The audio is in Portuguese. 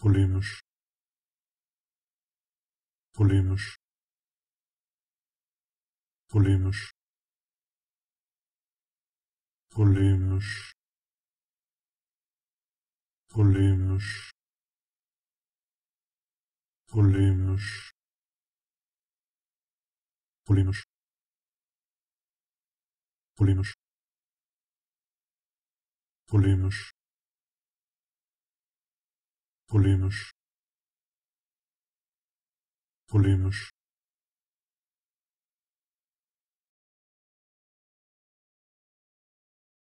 polinos polinos polinos polinos polinos polinos polinos polinos polinos colinas